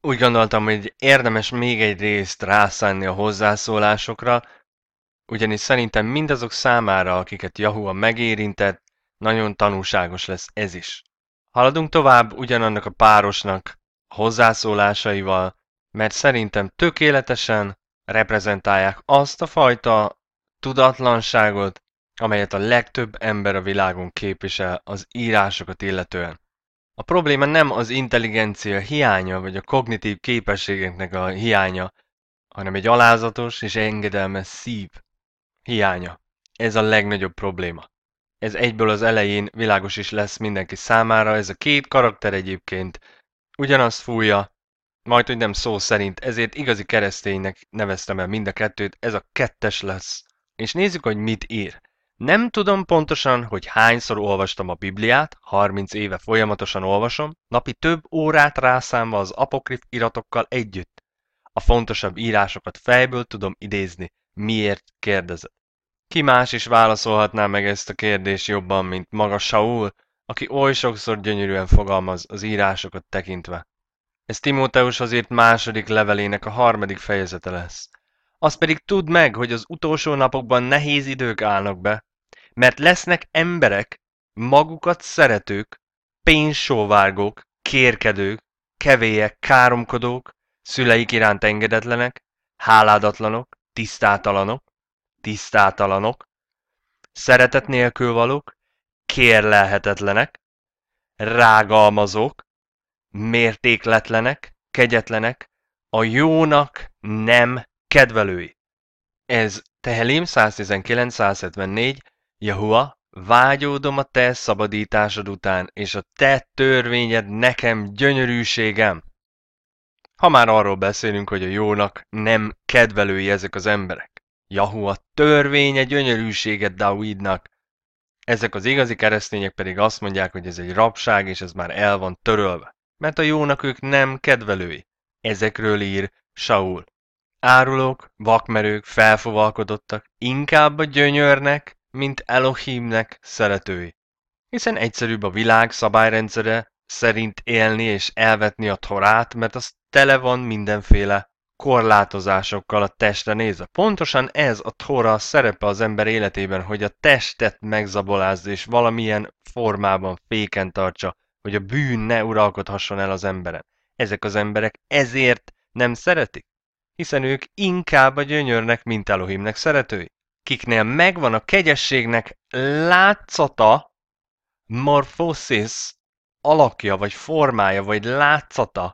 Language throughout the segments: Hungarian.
Úgy gondoltam, hogy érdemes még egy részt rászánni a hozzászólásokra, ugyanis szerintem mindazok számára, akiket Yahoo megérintett, nagyon tanulságos lesz ez is. Haladunk tovább ugyanannak a párosnak hozzászólásaival, mert szerintem tökéletesen reprezentálják azt a fajta tudatlanságot, amelyet a legtöbb ember a világon képvisel az írásokat illetően. A probléma nem az intelligencia hiánya, vagy a kognitív képességeknek a hiánya, hanem egy alázatos és engedelmes szív hiánya. Ez a legnagyobb probléma. Ez egyből az elején világos is lesz mindenki számára, ez a két karakter egyébként ugyanazt fújja, majd hogy nem szó szerint, ezért igazi kereszténynek neveztem el mind a kettőt, ez a kettes lesz. És nézzük, hogy mit ír. Nem tudom pontosan, hogy hányszor olvastam a Bibliát, 30 éve folyamatosan olvasom, napi több órát rászámva az apokrif iratokkal együtt. A fontosabb írásokat fejből tudom idézni, Miért kérdezed? Ki más is válaszolhatná meg ezt a kérdést jobban, mint maga Saul, aki oly sokszor gyönyörűen fogalmaz az írásokat tekintve. Ez Timóteushoz írt második levelének a harmadik fejezete lesz. Azt pedig tudd meg, hogy az utolsó napokban nehéz idők állnak be, mert lesznek emberek, magukat szeretők, pénzsóvárgók, kérkedők, kevélyek, káromkodók, szüleik iránt engedetlenek, háládatlanok, tisztátalanok, tisztátalanok, szeretet nélkül valók, kérlelhetetlenek, rágalmazók, mértékletlenek, kegyetlenek, a jónak nem kedvelői. Ez Tehelim 119-174, Jahua, vágyódom a te szabadításod után, és a te törvényed nekem gyönyörűségem. Ha már arról beszélünk, hogy a jónak nem kedvelői ezek az emberek. Jahu a törvénye gyönyörűséget Dawidnak. Ezek az igazi keresztények pedig azt mondják, hogy ez egy rabság, és ez már el van törölve. Mert a jónak ők nem kedvelői. Ezekről ír Saul. Árulók, vakmerők, felfovalkodottak, inkább a gyönyörnek, mint Elohimnek szeretői. Hiszen egyszerűbb a világ szabályrendszere szerint élni és elvetni a torát, mert az tele van mindenféle korlátozásokkal a testre nézve. Pontosan ez a tóra szerepe az ember életében, hogy a testet megzabolázza és valamilyen formában féken tartsa, hogy a bűn ne uralkodhasson el az emberen. Ezek az emberek ezért nem szeretik, hiszen ők inkább a gyönyörnek, mint Elohimnek szeretői. Kiknél megvan a kegyességnek látszata, morphosis, alakja, vagy formája, vagy látszata,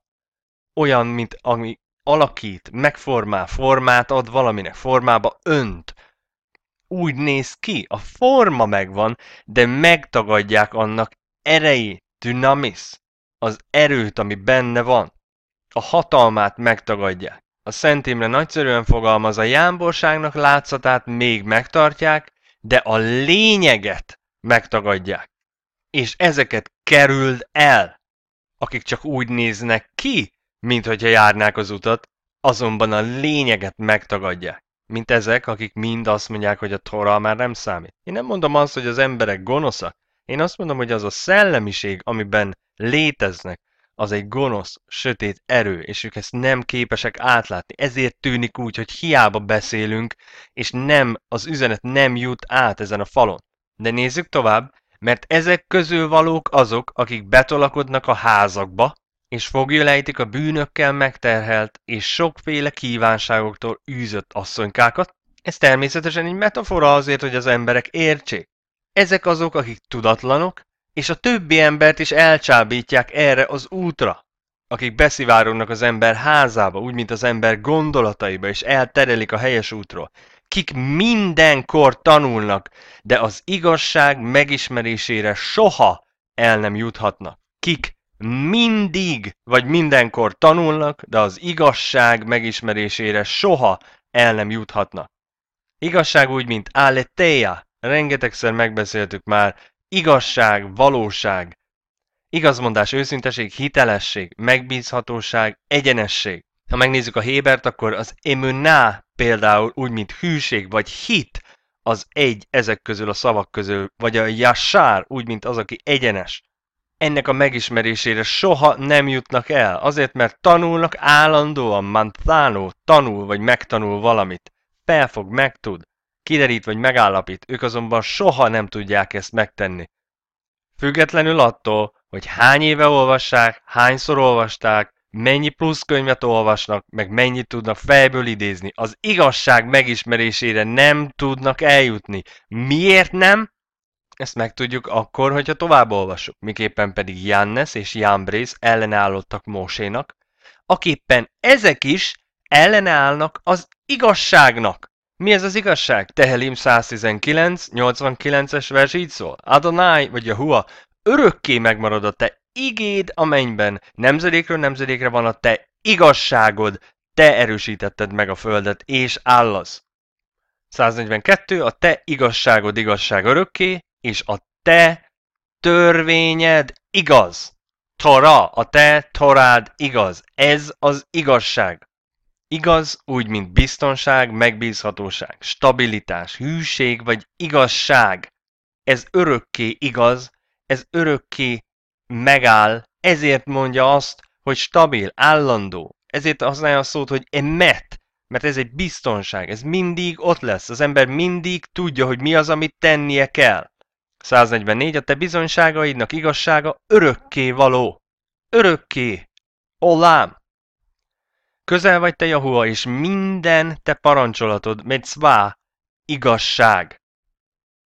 olyan, mint ami alakít, megformál formát, ad valaminek formába, önt. Úgy néz ki, a forma megvan, de megtagadják annak erei, dynamis, az erőt, ami benne van. A hatalmát megtagadják. A Szent Imre nagyszerűen fogalmaz, a jámborságnak látszatát még megtartják, de a lényeget megtagadják. És ezeket kerüld el, akik csak úgy néznek ki, mint hogyha járnák az utat, azonban a lényeget megtagadják. Mint ezek, akik mind azt mondják, hogy a Tora már nem számít. Én nem mondom azt, hogy az emberek gonoszak. Én azt mondom, hogy az a szellemiség, amiben léteznek, az egy gonosz, sötét erő, és ők ezt nem képesek átlátni. Ezért tűnik úgy, hogy hiába beszélünk, és nem, az üzenet nem jut át ezen a falon. De nézzük tovább, mert ezek közül valók azok, akik betolakodnak a házakba, és lejtik a bűnökkel megterhelt és sokféle kívánságoktól űzött asszonykákat. Ez természetesen egy metafora azért, hogy az emberek értsék. Ezek azok, akik tudatlanok, és a többi embert is elcsábítják erre az útra, akik beszivárognak az ember házába, úgy, mint az ember gondolataiba, és elterelik a helyes útról. Kik mindenkor tanulnak, de az igazság megismerésére soha el nem juthatnak. Kik mindig vagy mindenkor tanulnak, de az igazság megismerésére soha el nem juthatnak. Igazság úgy, mint aletheia, rengetegszer megbeszéltük már, igazság, valóság, igazmondás, őszinteség, hitelesség, megbízhatóság, egyenesség. Ha megnézzük a Hébert, akkor az emuná például úgy, mint hűség vagy hit, az egy ezek közül a szavak közül, vagy a jasár, úgy, mint az, aki egyenes ennek a megismerésére soha nem jutnak el, azért mert tanulnak állandóan, Manzano tanul vagy megtanul valamit, felfog, megtud, kiderít vagy megállapít, ők azonban soha nem tudják ezt megtenni. Függetlenül attól, hogy hány éve olvassák, hányszor olvasták, mennyi plusz könyvet olvasnak, meg mennyit tudnak fejből idézni, az igazság megismerésére nem tudnak eljutni. Miért nem? Ezt megtudjuk akkor, hogyha tovább olvasuk, miképpen pedig Jannes és Jambrész ellenállottak Mósénak, aképpen ezek is ellenállnak az igazságnak. Mi ez az igazság? Tehelim 119, 89-es vers így szól. Adonai vagy a Hua örökké megmarad a te igéd a mennyben. Nemzedékről nemzedékre van a te igazságod. Te erősítetted meg a földet, és állasz. 142. A te igazságod igazság örökké, és a te törvényed igaz. Tora, a te torád igaz. Ez az igazság. Igaz úgy, mint biztonság, megbízhatóság, stabilitás, hűség vagy igazság. Ez örökké igaz, ez örökké megáll, ezért mondja azt, hogy stabil, állandó. Ezért használja a szót, hogy emet, mert ez egy biztonság, ez mindig ott lesz, az ember mindig tudja, hogy mi az, amit tennie kell. 144. A te bizonyságaidnak igazsága örökké való. Örökké. Olám. Közel vagy te, Jahua, és minden te parancsolatod, metzvá, igazság.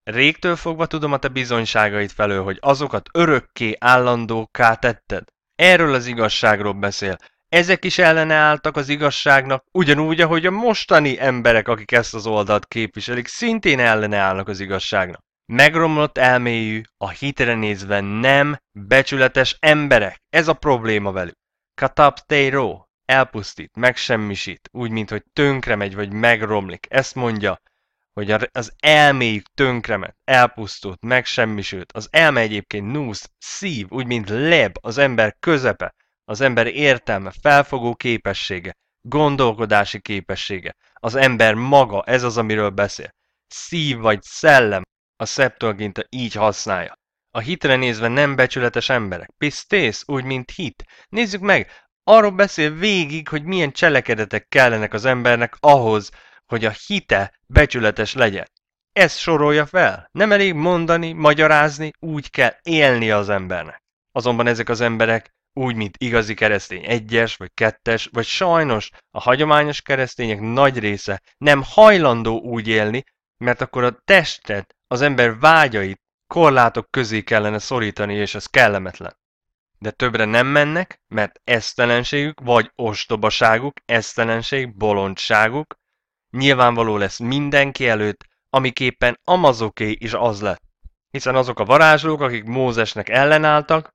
Régtől fogva tudom a te bizonyságait felől, hogy azokat örökké állandóká tetted. Erről az igazságról beszél. Ezek is álltak az igazságnak, ugyanúgy, ahogy a mostani emberek, akik ezt az oldalt képviselik, szintén állnak az igazságnak megromlott elméjű, a hitre nézve nem becsületes emberek. Ez a probléma velük. Katapteiro elpusztít, megsemmisít, úgy, mint hogy tönkre megy, vagy megromlik. Ezt mondja, hogy az elméjük tönkremet, elpusztult, megsemmisült. Az elme egyébként núsz, szív, úgy, mint leb, az ember közepe, az ember értelme, felfogó képessége, gondolkodási képessége. Az ember maga, ez az, amiről beszél. Szív vagy szellem, a Septuaginta így használja. A hitre nézve nem becsületes emberek. Pisztész, úgy, mint hit. Nézzük meg, arról beszél végig, hogy milyen cselekedetek kellenek az embernek ahhoz, hogy a hite becsületes legyen. Ezt sorolja fel. Nem elég mondani, magyarázni, úgy kell élni az embernek. Azonban ezek az emberek úgy, mint igazi keresztény egyes vagy kettes, vagy sajnos a hagyományos keresztények nagy része nem hajlandó úgy élni, mert akkor a testet, az ember vágyait korlátok közé kellene szorítani, és ez kellemetlen. De többre nem mennek, mert esztelenségük, vagy ostobaságuk, esztelenség, bolondságuk nyilvánvaló lesz mindenki előtt, amiképpen Amazoké is az lett. Hiszen azok a varázslók, akik Mózesnek ellenálltak,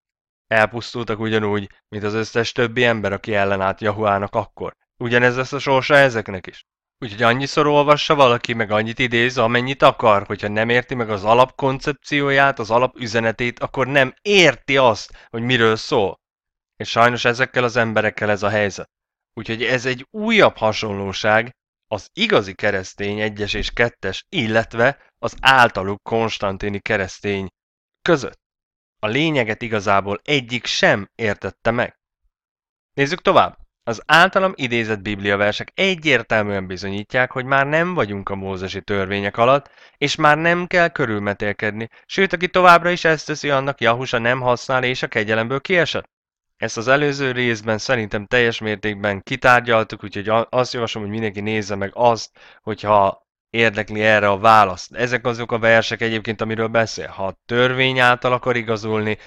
elpusztultak ugyanúgy, mint az összes többi ember, aki ellenállt Jahuának akkor. Ugyanez lesz a sorsa ezeknek is. Úgyhogy annyiszor olvassa valaki, meg annyit idéz, amennyit akar. Hogyha nem érti meg az alapkoncepcióját, az alapüzenetét, akkor nem érti azt, hogy miről szól. És sajnos ezekkel az emberekkel ez a helyzet. Úgyhogy ez egy újabb hasonlóság az igazi keresztény egyes és kettes, illetve az általuk konstantini keresztény között. A lényeget igazából egyik sem értette meg. Nézzük tovább. Az általam idézett bibliaversek egyértelműen bizonyítják, hogy már nem vagyunk a mózesi törvények alatt, és már nem kell körülmetélkedni, sőt, aki továbbra is ezt teszi, annak Jahusa nem használ és a kegyelemből kiesett. Ezt az előző részben szerintem teljes mértékben kitárgyaltuk, úgyhogy azt javaslom, hogy mindenki nézze meg azt, hogyha érdekli erre a választ. Ezek azok a versek egyébként, amiről beszél. Ha a törvény által akar igazolni,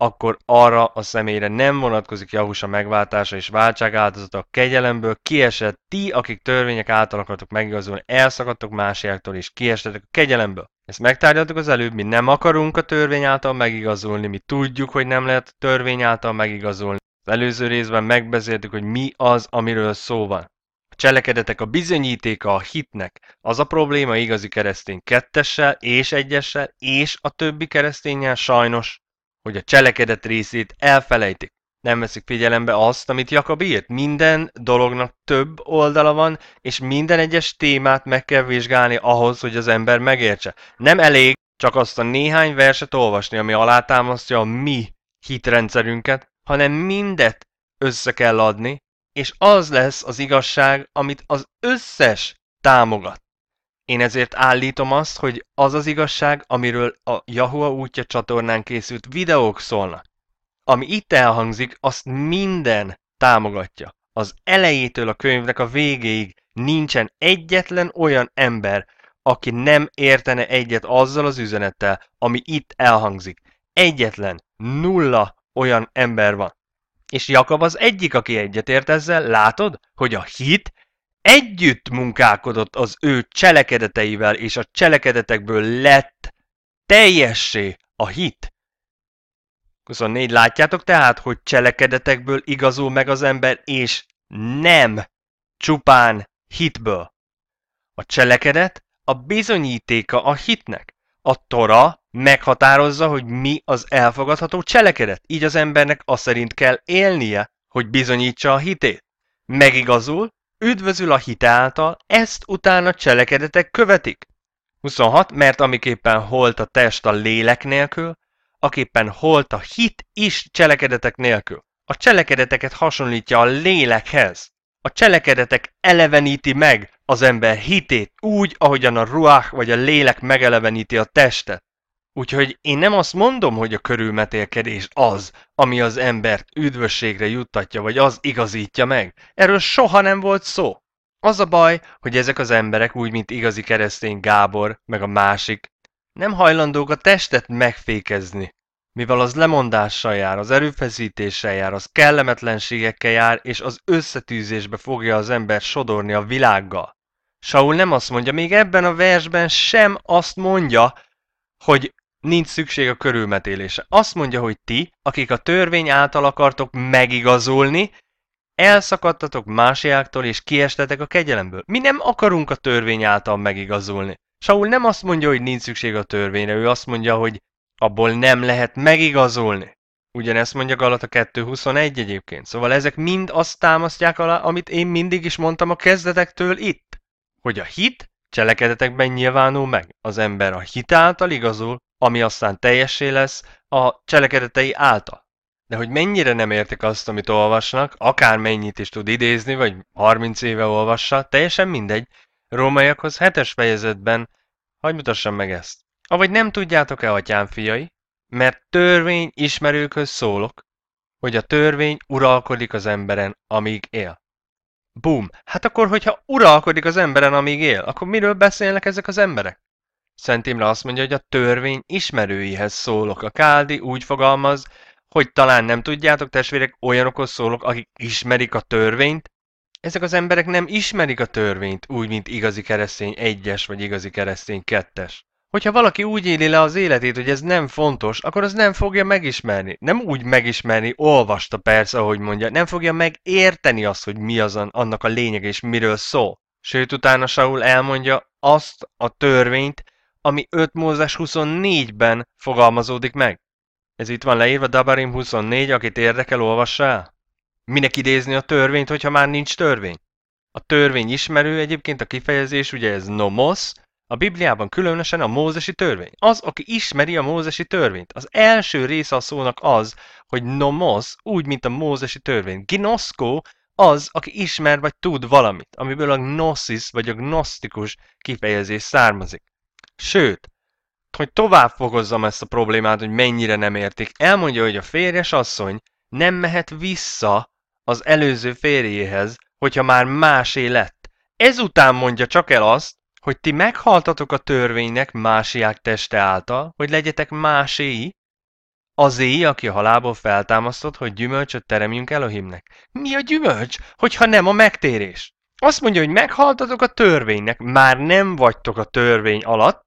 akkor arra a személyre nem vonatkozik Jahusa megváltása és váltság áldozata a kegyelemből, kiesett ti, akik törvények által akartok megigazulni, elszakadtok másiaktól és kiestetek a kegyelemből. Ezt megtárgyaltuk az előbb, mi nem akarunk a törvény által megigazulni, mi tudjuk, hogy nem lehet a törvény által megigazulni. Az előző részben megbeszéltük, hogy mi az, amiről szó van. A cselekedetek a bizonyítéka a hitnek. Az a probléma igazi keresztény kettessel és egyessel és a többi keresztényen. sajnos, hogy a cselekedet részét elfelejtik. Nem veszik figyelembe azt, amit Jakab írt. Minden dolognak több oldala van, és minden egyes témát meg kell vizsgálni ahhoz, hogy az ember megértse. Nem elég csak azt a néhány verset olvasni, ami alátámasztja a mi hitrendszerünket, hanem mindet össze kell adni, és az lesz az igazság, amit az összes támogat. Én ezért állítom azt, hogy az az igazság, amiről a Yahua útja csatornán készült videók szólnak. Ami itt elhangzik, azt minden támogatja. Az elejétől a könyvnek a végéig nincsen egyetlen olyan ember, aki nem értene egyet azzal az üzenettel, ami itt elhangzik. Egyetlen, nulla olyan ember van. És Jakab az egyik, aki egyetért ezzel, látod, hogy a hit együtt munkálkodott az ő cselekedeteivel, és a cselekedetekből lett teljessé a hit. 24. Látjátok tehát, hogy cselekedetekből igazul meg az ember, és nem csupán hitből. A cselekedet a bizonyítéka a hitnek. A tora meghatározza, hogy mi az elfogadható cselekedet, így az embernek azt szerint kell élnie, hogy bizonyítsa a hitét. Megigazul, Üdvözül a hit által, ezt utána cselekedetek követik. 26. Mert amiképpen holt a test a lélek nélkül, aképpen holt a hit is cselekedetek nélkül. A cselekedeteket hasonlítja a lélekhez. A cselekedetek eleveníti meg az ember hitét úgy, ahogyan a ruach vagy a lélek megeleveníti a testet. Úgyhogy én nem azt mondom, hogy a körülmetélkedés az, ami az embert üdvösségre juttatja, vagy az igazítja meg. Erről soha nem volt szó. Az a baj, hogy ezek az emberek, úgy mint igazi keresztény Gábor, meg a másik, nem hajlandók a testet megfékezni, mivel az lemondással jár, az erőfeszítéssel jár, az kellemetlenségekkel jár, és az összetűzésbe fogja az ember sodorni a világgal. Saul nem azt mondja, még ebben a versben sem azt mondja, hogy nincs szükség a körülmetélésre. Azt mondja, hogy ti, akik a törvény által akartok megigazolni, elszakadtatok másiáktól és kiestetek a kegyelemből. Mi nem akarunk a törvény által megigazolni. Saul nem azt mondja, hogy nincs szükség a törvényre, ő azt mondja, hogy abból nem lehet megigazolni. Ugyanezt mondja Galata 2.21 egyébként. Szóval ezek mind azt támasztják alá, amit én mindig is mondtam a kezdetektől itt. Hogy a hit cselekedetekben nyilvánul meg. Az ember a hit által igazol, ami aztán teljessé lesz a cselekedetei által. De hogy mennyire nem értik azt, amit olvasnak, akár mennyit is tud idézni, vagy 30 éve olvassa, teljesen mindegy. Rómaiakhoz hetes fejezetben, hagy mutassam meg ezt. Avagy nem tudjátok-e, atyám fiai, mert törvény ismerőkhöz szólok, hogy a törvény uralkodik az emberen, amíg él. Bum, hát akkor, hogyha uralkodik az emberen, amíg él, akkor miről beszélnek ezek az emberek? Szent Imre azt mondja, hogy a törvény ismerőihez szólok. A Káldi úgy fogalmaz, hogy talán nem tudjátok, testvérek, olyanokhoz szólok, akik ismerik a törvényt. Ezek az emberek nem ismerik a törvényt, úgy, mint igazi keresztény egyes vagy igazi keresztény kettes. Hogyha valaki úgy éli le az életét, hogy ez nem fontos, akkor az nem fogja megismerni. Nem úgy megismerni, olvasta persze, ahogy mondja, nem fogja megérteni azt, hogy mi az annak a lényeg és miről szól. Sőt, utána Saul elmondja azt a törvényt, ami 5 Mózes 24-ben fogalmazódik meg. Ez itt van leírva, Dabarim 24, akit érdekel, olvassa el. Minek idézni a törvényt, hogyha már nincs törvény? A törvény ismerő egyébként a kifejezés, ugye ez "nomos"? a Bibliában különösen a mózesi törvény. Az, aki ismeri a mózesi törvényt. Az első része a szónak az, hogy "nomos", úgy, mint a mózesi törvény. Ginoszkó az, aki ismer vagy tud valamit, amiből a gnosis vagy a gnosztikus kifejezés származik. Sőt, hogy tovább fogozzam ezt a problémát, hogy mennyire nem értik, elmondja, hogy a férjes asszony nem mehet vissza az előző férjéhez, hogyha már másé lett. Ezután mondja csak el azt, hogy ti meghaltatok a törvénynek másiák teste által, hogy legyetek máséi, Az éj, aki a halálból feltámasztott, hogy gyümölcsöt teremjünk Elohimnek. Mi a gyümölcs, hogyha nem a megtérés? Azt mondja, hogy meghaltatok a törvénynek, már nem vagytok a törvény alatt,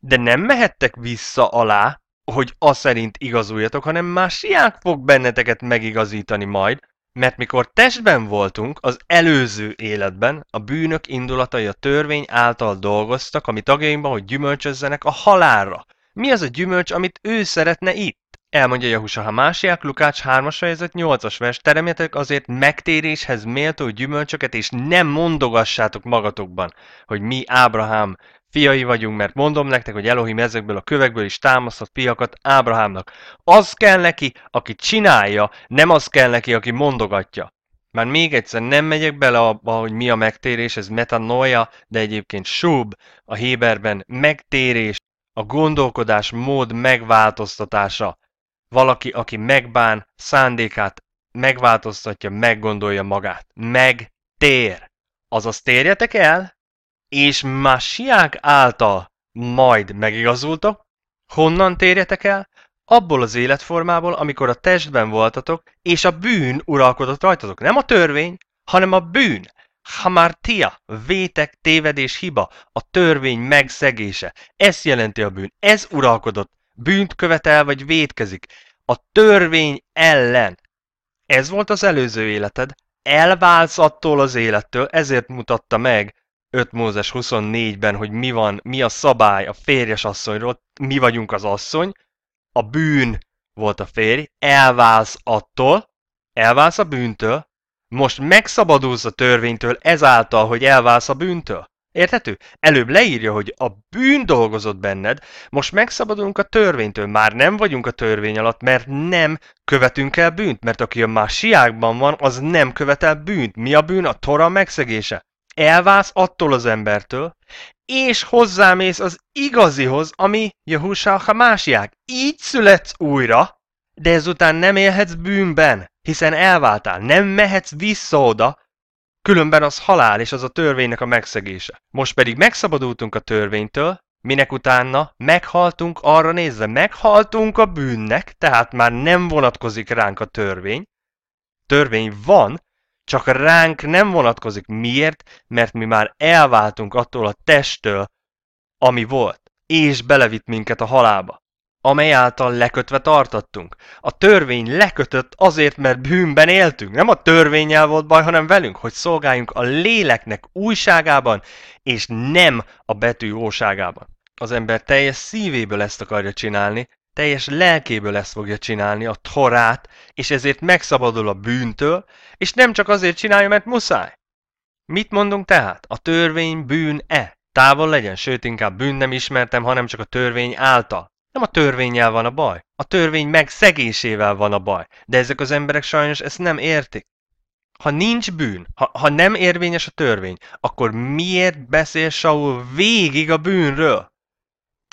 de nem mehettek vissza alá, hogy aszerint igazuljatok, hanem már siák fog benneteket megigazítani majd, mert mikor testben voltunk, az előző életben a bűnök indulatai a törvény által dolgoztak, ami tagjainkban hogy gyümölcsözzenek a halálra. Mi az a gyümölcs, amit ő szeretne itt? Elmondja Jahusa másiak Lukács 3-as fejezet 8-as vers, teremjetek azért megtéréshez méltó gyümölcsöket, és nem mondogassátok magatokban, hogy mi Ábrahám Fiai vagyunk, mert mondom nektek, hogy Elohim ezekből a kövekből is támasztott piakat Ábrahámnak. Az kell neki, aki csinálja, nem az kell neki, aki mondogatja. Már még egyszer nem megyek bele abba, hogy mi a megtérés, ez metanoia, de egyébként sub, a Héberben megtérés, a gondolkodás mód megváltoztatása. Valaki, aki megbán, szándékát megváltoztatja, meggondolja magát. Megtér. Azaz térjetek el, és Másiák által majd megigazultok, honnan térjetek el? Abból az életformából, amikor a testben voltatok, és a bűn uralkodott rajtatok. Nem a törvény, hanem a bűn. Hamartia, vétek, tévedés, hiba, a törvény megszegése. Ez jelenti a bűn. Ez uralkodott. Bűnt követel vagy vétkezik. A törvény ellen. Ez volt az előző életed. Elválsz attól az élettől, ezért mutatta meg 5 Mózes 24-ben, hogy mi van, mi a szabály a férjes asszonyról, mi vagyunk az asszony, a bűn volt a férj, elválsz attól, elválsz a bűntől, most megszabadulsz a törvénytől ezáltal, hogy elválsz a bűntől. Érthető? Előbb leírja, hogy a bűn dolgozott benned, most megszabadulunk a törvénytől, már nem vagyunk a törvény alatt, mert nem követünk el bűnt, mert aki a másiákban van, az nem követel bűnt. Mi a bűn? A Tora megszegése elválsz attól az embertől, és hozzámész az igazihoz, ami Jehusa Hamásiák. Így születsz újra, de ezután nem élhetsz bűnben, hiszen elváltál, nem mehetsz vissza oda, különben az halál és az a törvénynek a megszegése. Most pedig megszabadultunk a törvénytől, minek utána meghaltunk arra nézve, meghaltunk a bűnnek, tehát már nem vonatkozik ránk a törvény. Törvény van, csak ránk nem vonatkozik. Miért? Mert mi már elváltunk attól a testtől, ami volt, és belevitt minket a halába, amely által lekötve tartottunk. A törvény lekötött azért, mert bűnben éltünk. Nem a törvényel volt baj, hanem velünk, hogy szolgáljunk a léleknek újságában, és nem a betű jóságában. Az ember teljes szívéből ezt akarja csinálni, teljes lelkéből ezt fogja csinálni, a torát, és ezért megszabadul a bűntől, és nem csak azért csinálja, mert muszáj. Mit mondunk tehát? A törvény bűn-e? Távol legyen, sőt inkább bűn nem ismertem, hanem csak a törvény által. Nem a törvényel van a baj, a törvény megszegésével van a baj, de ezek az emberek sajnos ezt nem értik. Ha nincs bűn, ha, ha nem érvényes a törvény, akkor miért beszél Saul végig a bűnről?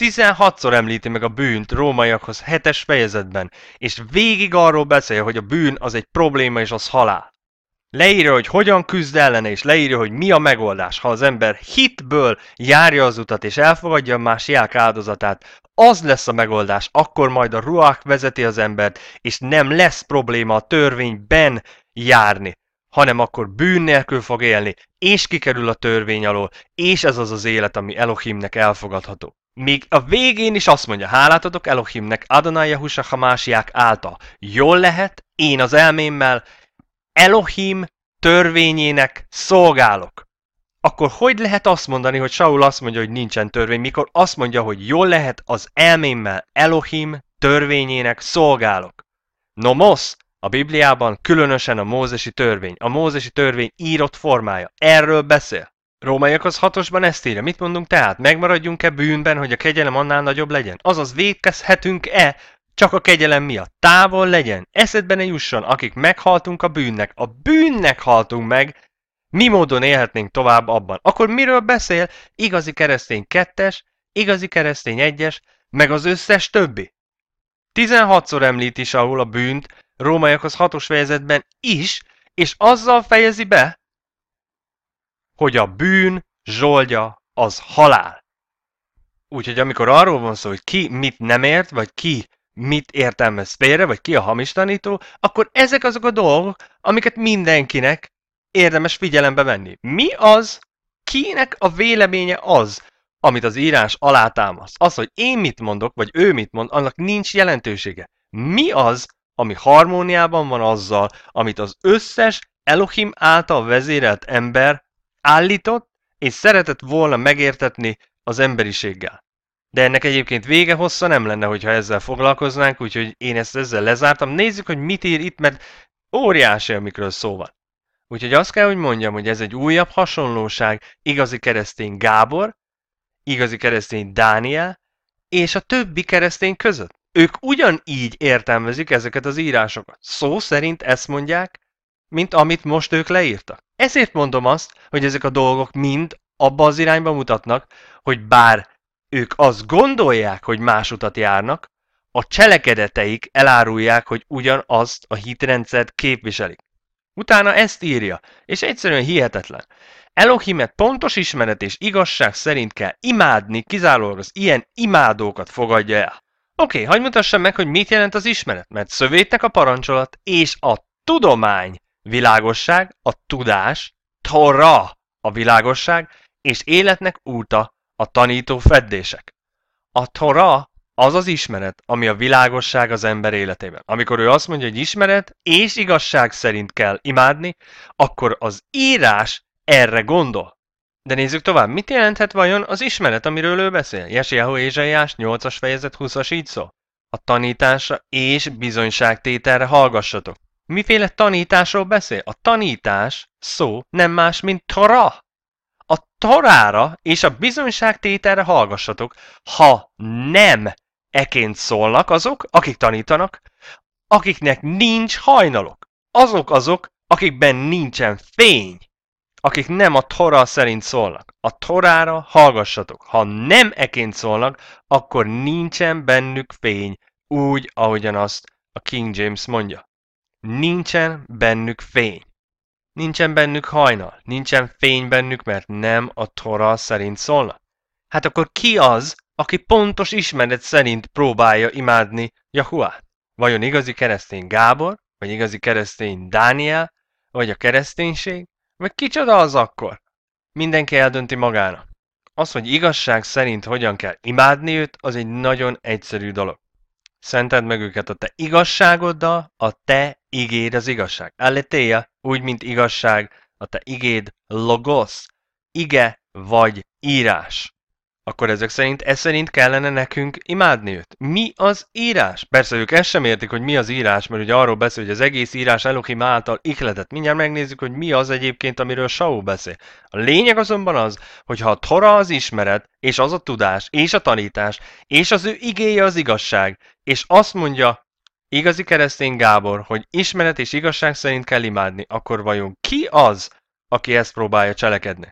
16-szor említi meg a bűnt rómaiakhoz 7-es fejezetben, és végig arról beszél, hogy a bűn az egy probléma és az halál. Leírja, hogy hogyan küzd ellene, és leírja, hogy mi a megoldás, ha az ember hitből járja az utat és elfogadja a másiák áldozatát, az lesz a megoldás, akkor majd a ruák vezeti az embert, és nem lesz probléma a törvényben járni, hanem akkor bűn nélkül fog élni, és kikerül a törvény alól, és ez az az élet, ami Elohimnek elfogadható. Még a végén is azt mondja, hálát adok Elohimnek, Adonai Yahusa Hamásiák által. Jól lehet, én az elmémmel Elohim törvényének szolgálok. Akkor hogy lehet azt mondani, hogy Saul azt mondja, hogy nincsen törvény, mikor azt mondja, hogy jól lehet az elmémmel Elohim törvényének szolgálok? Nomosz, a Bibliában különösen a mózesi törvény. A mózesi törvény írott formája. Erről beszél. Rómaiakhoz hatosban ezt írja. Mit mondunk tehát? Megmaradjunk-e bűnben, hogy a kegyelem annál nagyobb legyen? Azaz védkezhetünk-e csak a kegyelem miatt? Távol legyen, Eszedben ne jusson, akik meghaltunk a bűnnek. A bűnnek haltunk meg, mi módon élhetnénk tovább abban? Akkor miről beszél igazi keresztény kettes, igazi keresztény egyes, meg az összes többi? 16-szor említi Saul a bűnt, Rómaiakhoz hatos fejezetben is, és azzal fejezi be, hogy a bűn zsoldja az halál. Úgyhogy amikor arról van szó, hogy ki mit nem ért, vagy ki mit értelmez félre, vagy ki a hamis tanító, akkor ezek azok a dolgok, amiket mindenkinek érdemes figyelembe venni. Mi az, kinek a véleménye az, amit az írás alátámaszt? Az, hogy én mit mondok, vagy ő mit mond, annak nincs jelentősége. Mi az, ami harmóniában van azzal, amit az összes Elohim által vezérelt ember állított és szeretett volna megértetni az emberiséggel. De ennek egyébként vége hossza nem lenne, hogyha ezzel foglalkoznánk, úgyhogy én ezt ezzel lezártam. Nézzük, hogy mit ír itt, mert óriási, amikről szó van. Úgyhogy azt kell, hogy mondjam, hogy ez egy újabb hasonlóság igazi keresztény Gábor, igazi keresztény Dániel és a többi keresztény között. Ők ugyanígy értelmezik ezeket az írásokat. Szó szerint ezt mondják, mint amit most ők leírtak. Ezért mondom azt, hogy ezek a dolgok mind abba az irányba mutatnak, hogy bár ők azt gondolják, hogy más utat járnak, a cselekedeteik elárulják, hogy ugyanazt a hitrendszert képviselik. Utána ezt írja, és egyszerűen hihetetlen. Elohimet pontos ismeret és igazság szerint kell imádni, kizárólag az ilyen imádókat fogadja el. Oké, okay, hagyd mutassam meg, hogy mit jelent az ismeret, mert szövétnek a parancsolat és a tudomány világosság, a tudás, tora, a világosság, és életnek úta a tanító feddések. A tora az az ismeret, ami a világosság az ember életében. Amikor ő azt mondja, hogy ismeret és igazság szerint kell imádni, akkor az írás erre gondol. De nézzük tovább, mit jelenthet vajon az ismeret, amiről ő beszél? Jesiahu Ézsaiás 8-as fejezet 20-as így szó. A tanításra és bizonyságtételre hallgassatok, Miféle tanításról beszél? A tanítás szó nem más, mint tora. A Torára és a bizonyságtételre hallgassatok, ha nem eként szólnak azok, akik tanítanak, akiknek nincs hajnalok. Azok azok, akikben nincsen fény, akik nem a Torá szerint szólnak. A Torára hallgassatok. Ha nem eként szólnak, akkor nincsen bennük fény, úgy, ahogyan azt a King James mondja nincsen bennük fény. Nincsen bennük hajnal, nincsen fény bennük, mert nem a Tora szerint szólnak. Hát akkor ki az, aki pontos ismeret szerint próbálja imádni Jahuát? Vajon igazi keresztény Gábor, vagy igazi keresztény Dániel, vagy a kereszténység? Vagy kicsoda az akkor? Mindenki eldönti magának. Az, hogy igazság szerint hogyan kell imádni őt, az egy nagyon egyszerű dolog. Szented meg őket a te igazságoddal, a te igéd az igazság. Aletheia, úgy, mint igazság, a te igéd logosz, ige vagy írás. Akkor ezek szerint, ez szerint kellene nekünk imádni őt. Mi az írás? Persze ők ezt sem értik, hogy mi az írás, mert ugye arról beszél, hogy az egész írás Elohim által ikletett. Mindjárt megnézzük, hogy mi az egyébként, amiről Saul beszél. A lényeg azonban az, hogy ha a Tora az ismeret, és az a tudás, és a tanítás, és az ő igéje az igazság, és azt mondja, Igazi keresztény Gábor, hogy ismeret és igazság szerint kell imádni, akkor vajon ki az, aki ezt próbálja cselekedni?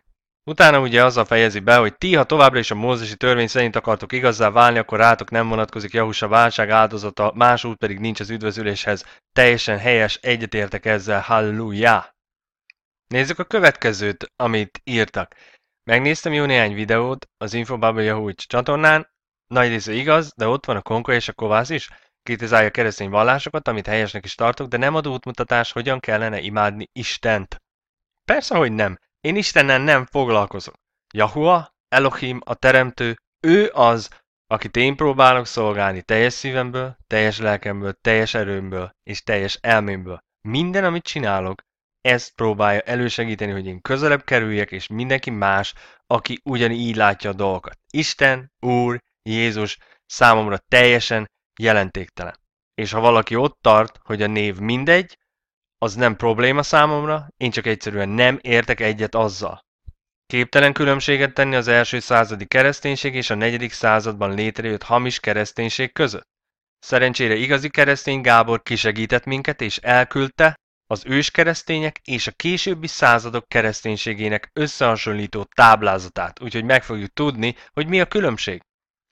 Utána ugye azzal fejezi be, hogy ti, ha továbbra is a mózesi törvény szerint akartok igazzá válni, akkor rátok nem vonatkozik a válság áldozata, más út pedig nincs az üdvözüléshez. Teljesen helyes, egyetértek ezzel, halleluja! Nézzük a következőt, amit írtak. Megnéztem jó néhány videót az Infobubble Yahoo csatornán, nagy része igaz, de ott van a Konko és a Kovász is, kritizálja a keresztény vallásokat, amit helyesnek is tartok, de nem ad útmutatás, hogyan kellene imádni Istent. Persze, hogy nem. Én Istennel nem foglalkozom. Jahua, Elohim, a teremtő, ő az, akit én próbálok szolgálni teljes szívemből, teljes lelkemből, teljes erőmből és teljes elmémből. Minden, amit csinálok, ezt próbálja elősegíteni, hogy én közelebb kerüljek, és mindenki más, aki ugyanígy látja a dolgokat. Isten, Úr, Jézus számomra teljesen jelentéktelen. És ha valaki ott tart, hogy a név mindegy, az nem probléma számomra, én csak egyszerűen nem értek egyet azzal. Képtelen különbséget tenni az első századi kereszténység és a negyedik században létrejött hamis kereszténység között. Szerencsére igazi keresztény Gábor kisegített minket és elküldte az őskeresztények és a későbbi századok kereszténységének összehasonlító táblázatát, úgyhogy meg fogjuk tudni, hogy mi a különbség.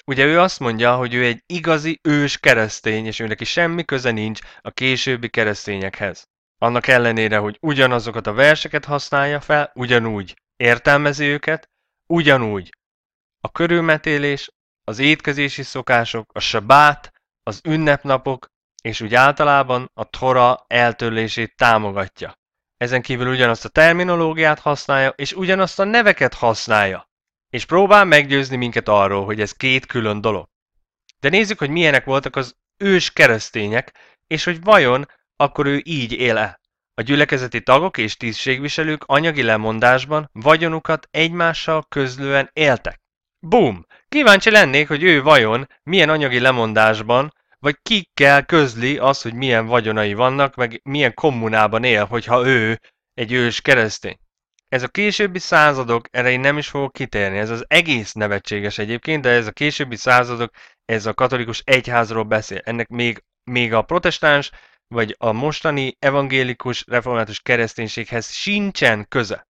Ugye ő azt mondja, hogy ő egy igazi ős keresztény, és ő neki semmi köze nincs a későbbi keresztényekhez. Annak ellenére, hogy ugyanazokat a verseket használja fel, ugyanúgy értelmezi őket, ugyanúgy a körülmetélés, az étkezési szokások, a sabát, az ünnepnapok, és úgy általában a tora eltörlését támogatja. Ezen kívül ugyanazt a terminológiát használja, és ugyanazt a neveket használja és próbál meggyőzni minket arról, hogy ez két külön dolog. De nézzük, hogy milyenek voltak az ős keresztények, és hogy vajon akkor ő így él A gyülekezeti tagok és tisztségviselők anyagi lemondásban vagyonukat egymással közlően éltek. Bum! Kíváncsi lennék, hogy ő vajon milyen anyagi lemondásban, vagy kikkel közli az, hogy milyen vagyonai vannak, meg milyen kommunában él, hogyha ő egy ős keresztény. Ez a későbbi századok, erre én nem is fogok kitérni, ez az egész nevetséges egyébként, de ez a későbbi századok, ez a katolikus egyházról beszél. Ennek még, még a protestáns, vagy a mostani evangélikus református kereszténységhez sincsen köze.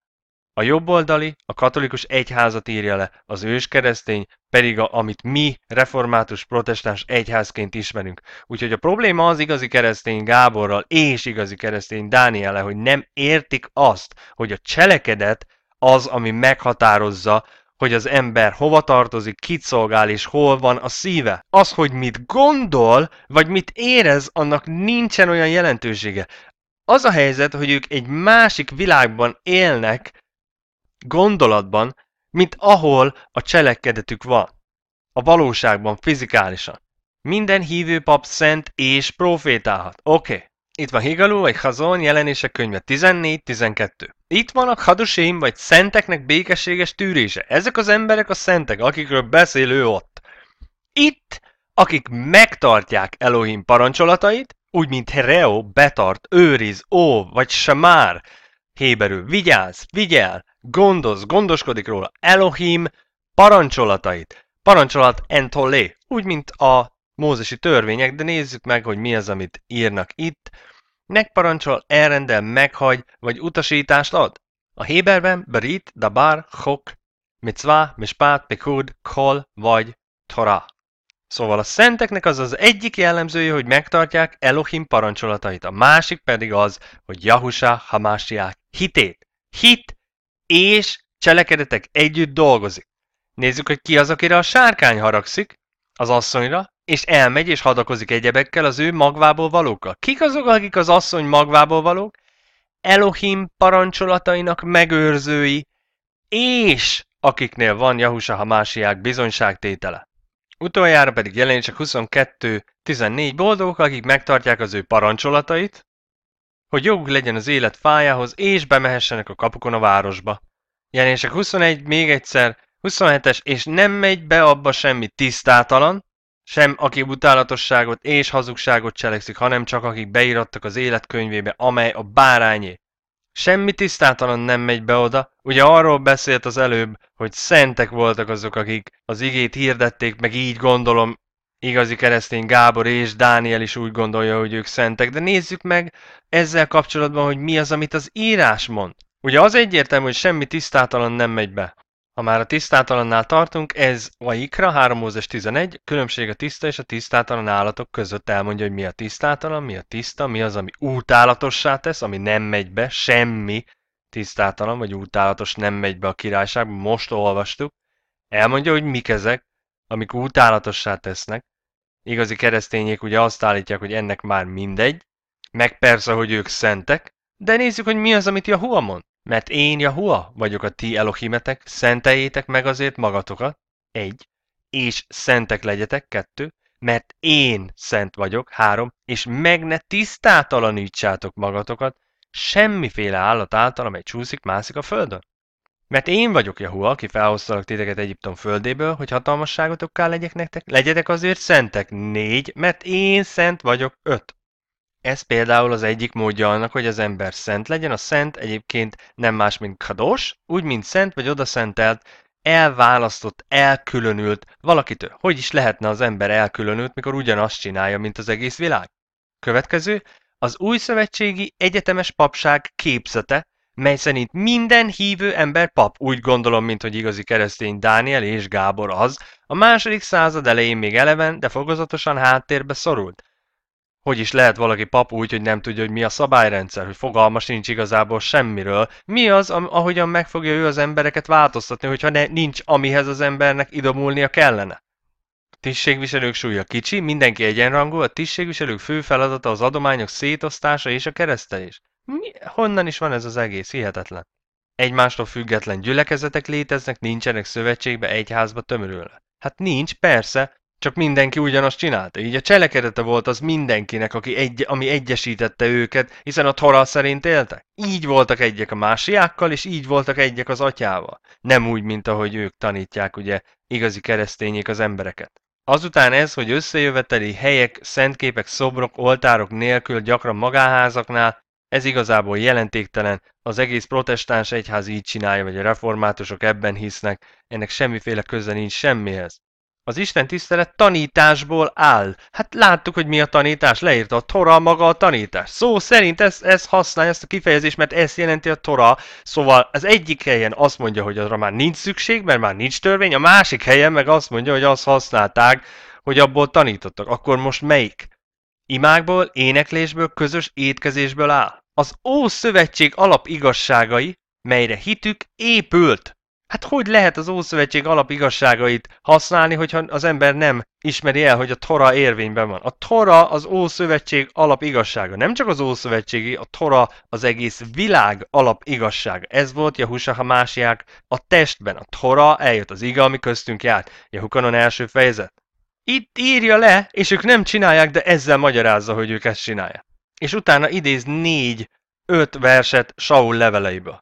A jobboldali a katolikus egyházat írja le, az ős keresztény pedig a, amit mi református protestáns egyházként ismerünk. Úgyhogy a probléma az igazi keresztény Gáborral és igazi keresztény Dániele, hogy nem értik azt, hogy a cselekedet az, ami meghatározza, hogy az ember hova tartozik, kit szolgál és hol van a szíve. Az, hogy mit gondol, vagy mit érez, annak nincsen olyan jelentősége. Az a helyzet, hogy ők egy másik világban élnek, gondolatban, mint ahol a cselekedetük van, a valóságban, fizikálisan. Minden hívő pap szent és profétálhat. Oké. Okay. Itt van Higaló vagy Hazon jelenése könyve 14-12. Itt vannak hadusém vagy szenteknek békességes tűrése. Ezek az emberek a szentek, akikről beszél ő ott. Itt, akik megtartják Elohim parancsolatait, úgy mint Hereo, betart, őriz, ó, vagy már. Héberül, vigyázz, vigyel, Gondoz, gondoskodik róla Elohim parancsolatait. Parancsolat entolé, úgy, mint a mózesi törvények, de nézzük meg, hogy mi az, amit írnak itt. Megparancsol, elrendel, meghagy, vagy utasítást ad. A Héberben berit, dabar, chok, mitzvá, mispát, pikud, kol, vagy torá. Szóval a szenteknek az az egyik jellemzője, hogy megtartják Elohim parancsolatait, a másik pedig az, hogy Jahusa Hamásiák hitét. Hit és cselekedetek együtt dolgozik. Nézzük, hogy ki az, akire a sárkány haragszik, az asszonyra, és elmegy és hadakozik egyebekkel az ő magvából valókkal. Kik azok, akik az asszony magvából valók? Elohim parancsolatainak megőrzői, és akiknél van Jahusa Hamásiák bizonyságtétele. Utoljára pedig jelenik csak 22-14 boldogok, akik megtartják az ő parancsolatait, hogy joguk legyen az élet fájához, és bemehessenek a kapukon a városba. Jelenések 21, még egyszer, 27-es, és nem megy be abba semmi tisztátalan, sem aki butálatosságot és hazugságot cselekszik, hanem csak akik beirattak az életkönyvébe, amely a bárányé. Semmi tisztátalan nem megy be oda, ugye arról beszélt az előbb, hogy szentek voltak azok, akik az igét hirdették, meg így gondolom igazi keresztény Gábor és Dániel is úgy gondolja, hogy ők szentek, de nézzük meg ezzel kapcsolatban, hogy mi az, amit az írás mond. Ugye az egyértelmű, hogy semmi tisztátalan nem megy be. Ha már a tisztátalannál tartunk, ez a ikra 3 Mózes 11, különbség a tiszta és a tisztátalan állatok között elmondja, hogy mi a tisztátalan, mi a tiszta, mi az, ami útállatossá tesz, ami nem megy be, semmi tisztátalan vagy útállatos nem megy be a királyságba, most olvastuk. Elmondja, hogy mik ezek, amik útállatossá tesznek, Igazi keresztények ugye azt állítják, hogy ennek már mindegy, meg persze, hogy ők szentek, de nézzük, hogy mi az, amit Jahua mond. Mert én Jahua vagyok a ti Elohimetek, szentejétek meg azért magatokat, egy, és szentek legyetek, kettő, mert én szent vagyok, három, és meg ne tisztátalanítsátok magatokat, semmiféle állat által, amely csúszik, mászik a földön. Mert én vagyok Jahua, aki felhoztalak titeket Egyiptom földéből, hogy hatalmasságotokká legyek nektek. Legyetek azért szentek négy, mert én szent vagyok öt. Ez például az egyik módja annak, hogy az ember szent legyen. A szent egyébként nem más, mint kados, úgy, mint szent vagy oda szentelt, elválasztott, elkülönült valakitől. Hogy is lehetne az ember elkülönült, mikor ugyanazt csinálja, mint az egész világ? Következő, az új szövetségi egyetemes papság képzete mely szerint minden hívő ember pap, úgy gondolom, mint hogy igazi keresztény Dániel és Gábor az, a második század elején még eleven, de fokozatosan háttérbe szorult. Hogy is lehet valaki pap úgy, hogy nem tudja, hogy mi a szabályrendszer, hogy fogalma sincs igazából semmiről, mi az, ahogyan meg fogja ő az embereket változtatni, hogyha ne, nincs amihez az embernek idomulnia kellene? tisztségviselők súlya kicsi, mindenki egyenrangú, a tisztségviselők fő feladata az adományok szétosztása és a keresztelés. Honnan is van ez az egész? Hihetetlen. Egymástól független gyülekezetek léteznek, nincsenek szövetségbe, egyházba tömörülve. Hát nincs, persze, csak mindenki ugyanazt csinálta. Így a cselekedete volt az mindenkinek, aki egy, ami egyesítette őket, hiszen a Torah szerint éltek. Így voltak egyek a másiákkal, és így voltak egyek az atyával. Nem úgy, mint ahogy ők tanítják, ugye, igazi keresztények az embereket. Azután ez, hogy összejöveteli helyek, szentképek, szobrok, oltárok nélkül gyakran magáházaknál, ez igazából jelentéktelen, az egész protestáns egyház így csinálja, vagy a reformátusok ebben hisznek, ennek semmiféle köze nincs semmihez. Az Isten tisztelet tanításból áll. Hát láttuk, hogy mi a tanítás, leírta a Tora maga a tanítás. Szó szerint ez, ez használja ezt a kifejezést, mert ezt jelenti a Tora. Szóval az egyik helyen azt mondja, hogy arra már nincs szükség, mert már nincs törvény, a másik helyen meg azt mondja, hogy azt használták, hogy abból tanítottak. Akkor most melyik? Imákból, éneklésből, közös étkezésből áll? Az Ószövetség alapigazságai, melyre hitük, épült. Hát hogy lehet az Ószövetség alapigazságait használni, hogyha az ember nem ismeri el, hogy a Tora érvényben van? A Tora az Ószövetség alapigazsága. Nem csak az Ószövetségi, a Tora az egész világ alapigazsága. Ez volt Jahusa Hamásiák a testben. A Tora eljött az iga, ami köztünk járt. Jahukanon első fejezet. Itt írja le, és ők nem csinálják, de ezzel magyarázza, hogy ők ezt csinálják és utána idéz négy, öt verset Saul leveleiből.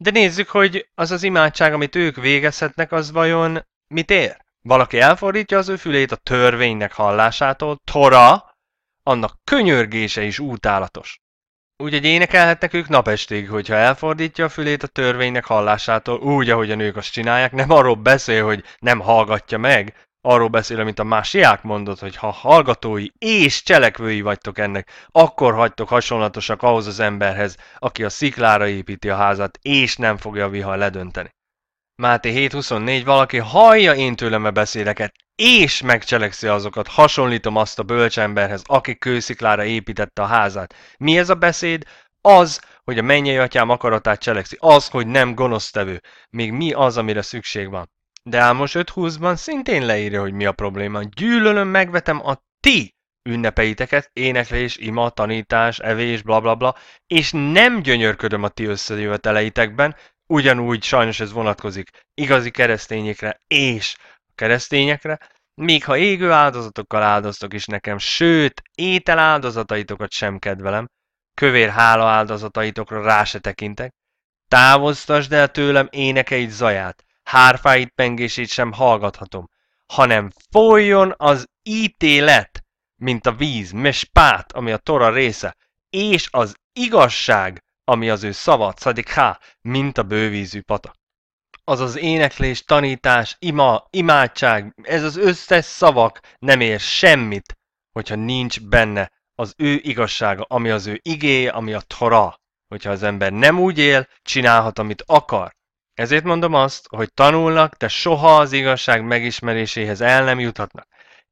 De nézzük, hogy az az imádság, amit ők végezhetnek, az vajon mit ér? Valaki elfordítja az ő fülét a törvénynek hallásától, tora, annak könyörgése is útálatos. hogy énekelhetnek ők napestig, hogyha elfordítja a fülét a törvénynek hallásától, úgy, ahogy a nők azt csinálják, nem arról beszél, hogy nem hallgatja meg, arról beszél, mint a másiák mondott, hogy ha hallgatói és cselekvői vagytok ennek, akkor hagytok hasonlatosak ahhoz az emberhez, aki a sziklára építi a házat, és nem fogja a vihar ledönteni. Máté 7.24 valaki hallja én a beszéleket, és megcselekszi azokat, hasonlítom azt a bölcsemberhez, aki kősziklára építette a házát. Mi ez a beszéd? Az, hogy a mennyei atyám akaratát cselekszi, az, hogy nem gonosztevő. Még mi az, amire szükség van? De Ámos 5.20-ban szintén leírja, hogy mi a probléma. Gyűlölöm, megvetem a ti ünnepeiteket, éneklés, ima, tanítás, evés, blablabla, bla, bla, és nem gyönyörködöm a ti összejöveteleitekben, ugyanúgy sajnos ez vonatkozik igazi keresztényekre és keresztényekre, még ha égő áldozatokkal áldoztok is nekem, sőt, étel áldozataitokat sem kedvelem, kövér hála áldozataitokra rá se tekintek, távoztasd el tőlem énekeid zaját, hárfáit pengését sem hallgathatom, hanem folyjon az ítélet, mint a víz, mespát, ami a tora része, és az igazság, ami az ő szava, há, mint a bővízű patak. Az az éneklés, tanítás, ima, imádság, ez az összes szavak nem ér semmit, hogyha nincs benne az ő igazsága, ami az ő igéje, ami a tora, Hogyha az ember nem úgy él, csinálhat, amit akar. Ezért mondom azt, hogy tanulnak, de soha az igazság megismeréséhez el nem juthatnak.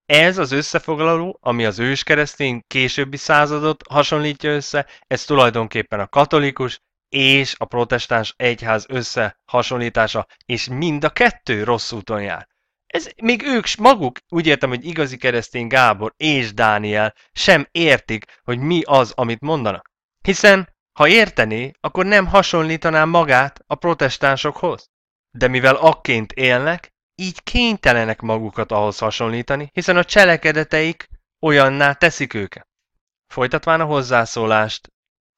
Ez az összefoglaló, ami az őskeresztény későbbi századot hasonlítja össze, ez tulajdonképpen a katolikus és a protestáns egyház összehasonlítása, és mind a kettő rossz úton jár. Ez még ők maguk, úgy értem, hogy igazi keresztény Gábor és Dániel sem értik, hogy mi az, amit mondanak. Hiszen ha értené, akkor nem hasonlítaná magát a protestánsokhoz. De mivel akként élnek, így kénytelenek magukat ahhoz hasonlítani, hiszen a cselekedeteik olyanná teszik őket. Folytatván a hozzászólást,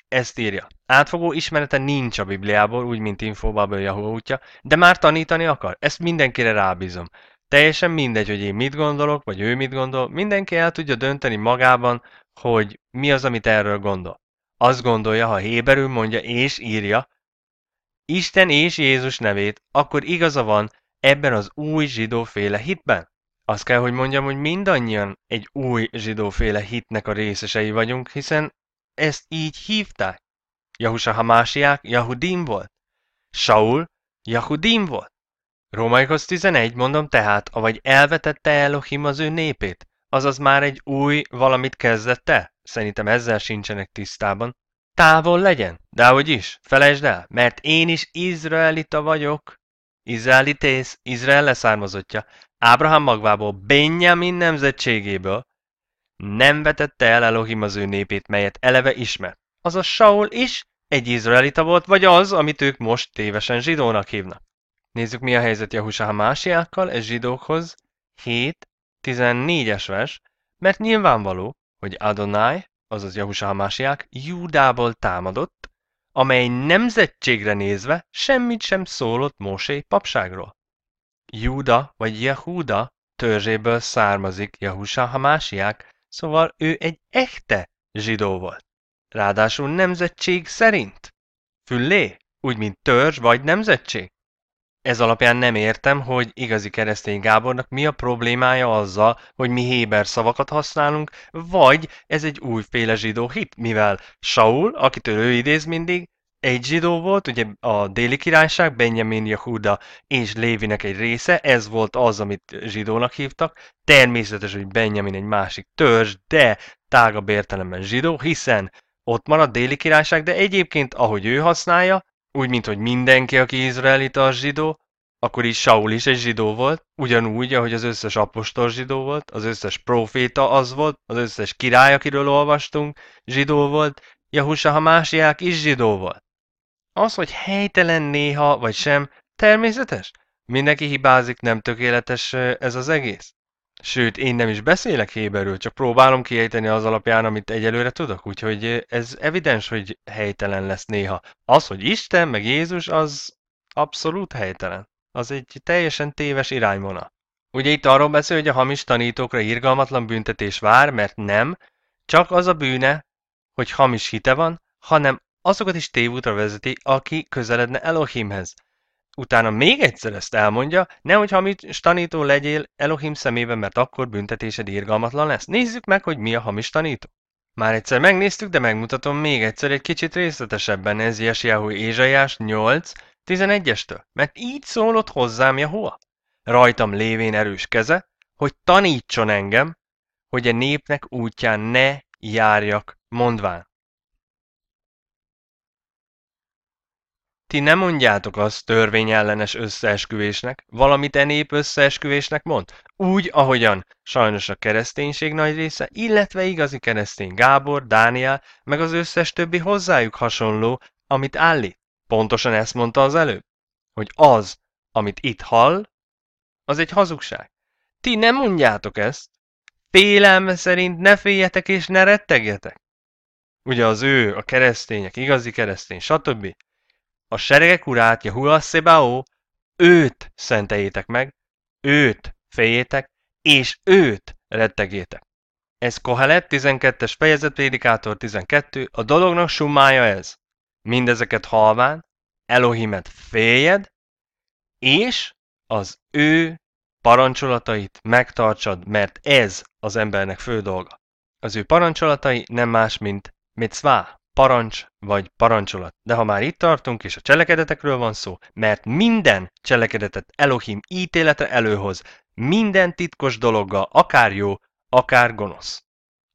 ezt írja. Átfogó ismerete nincs a Bibliából, úgy, mint infobubble Yahoo útja, de már tanítani akar. Ezt mindenkire rábízom. Teljesen mindegy, hogy én mit gondolok, vagy ő mit gondol, mindenki el tudja dönteni magában, hogy mi az, amit erről gondol azt gondolja, ha héberül mondja és írja, Isten és Jézus nevét, akkor igaza van ebben az új zsidóféle hitben? Azt kell, hogy mondjam, hogy mindannyian egy új zsidóféle hitnek a részesei vagyunk, hiszen ezt így hívták. Jahusa Hamásiák Jahudim volt. Saul Jahudim volt. Rómaikhoz 11, mondom tehát, avagy elvetette Elohim az ő népét, azaz már egy új valamit kezdett el. Szerintem ezzel sincsenek tisztában. Távol legyen, de ahogy is, felejtsd el, mert én is izraelita vagyok. Izraelitész, Izrael leszármazottja, Ábrahám magvából, Benjamin nemzetségéből. Nem vetette el Elohim az ő népét, melyet eleve ismert. Az a Saul is egy izraelita volt, vagy az, amit ők most tévesen zsidónak hívnak. Nézzük, mi a helyzet Jahusa másiákkal, ez zsidókhoz 7, 14-es vers, mert nyilvánvaló, hogy Adonai, azaz Jahusámásiák, Júdából támadott, amely nemzetségre nézve semmit sem szólott Mósé papságról. Júda vagy Jehuda törzséből származik Jahusa Hamásiák, szóval ő egy echte zsidó volt. Ráadásul nemzetség szerint. Füllé, úgy mint törzs vagy nemzetség. Ez alapján nem értem, hogy igazi keresztény Gábornak mi a problémája azzal, hogy mi héber szavakat használunk, vagy ez egy újféle zsidó hit, mivel Saul, akitől ő idéz mindig, egy zsidó volt, ugye a déli királyság, Benjamin Yehuda és Lévinek egy része, ez volt az, amit zsidónak hívtak. Természetes, hogy Benjamin egy másik törzs, de tágabb értelemben zsidó, hiszen ott marad déli királyság, de egyébként, ahogy ő használja, úgy, mint hogy mindenki, aki izraelita, az zsidó, akkor is Saul is egy zsidó volt, ugyanúgy, ahogy az összes apostol zsidó volt, az összes proféta az volt, az összes király, akiről olvastunk, zsidó volt, Jahusa Hamásiák is zsidó volt. Az, hogy helytelen néha vagy sem, természetes. Mindenki hibázik, nem tökéletes ez az egész. Sőt, én nem is beszélek héberül, csak próbálom kiejteni az alapján, amit egyelőre tudok, úgyhogy ez evidens, hogy helytelen lesz néha. Az, hogy Isten meg Jézus, az abszolút helytelen. Az egy teljesen téves irányvonal. Ugye itt arról beszél, hogy a hamis tanítókra irgalmatlan büntetés vár, mert nem, csak az a bűne, hogy hamis hite van, hanem azokat is tévútra vezeti, aki közeledne Elohimhez. Utána még egyszer ezt elmondja, nehogy hamis tanító legyél Elohim szemében, mert akkor büntetésed irgalmatlan lesz. Nézzük meg, hogy mi a hamis tanító. Már egyszer megnéztük, de megmutatom még egyszer egy kicsit részletesebben ez Jesiahu Ézsaiás 8, 11-estől, mert így szólott hozzám Jehova. Rajtam lévén erős keze, hogy tanítson engem, hogy a népnek útján ne járjak, mondván. Ti nem mondjátok azt törvényellenes összeesküvésnek, valamit enép összeesküvésnek mond, úgy, ahogyan sajnos a kereszténység nagy része, illetve igazi keresztény Gábor, Dániel, meg az összes többi hozzájuk hasonló, amit állít. Pontosan ezt mondta az előbb, hogy az, amit itt hall, az egy hazugság. Ti nem mondjátok ezt. Félelme szerint ne féljetek és ne rettegjetek. Ugye az ő, a keresztények, igazi keresztény, stb a seregek urát, Jahua Szebaó, őt szenteljétek meg, őt fejétek, és őt rettegétek. Ez Kohelet 12-es fejezet Prédikátor 12, a dolognak summája ez. Mindezeket halván, Elohimet féljed, és az ő parancsolatait megtartsad, mert ez az embernek fő dolga. Az ő parancsolatai nem más, mint mitzvá, parancs vagy parancsolat. De ha már itt tartunk, és a cselekedetekről van szó, mert minden cselekedetet Elohim ítélete előhoz, minden titkos dologgal, akár jó, akár gonosz.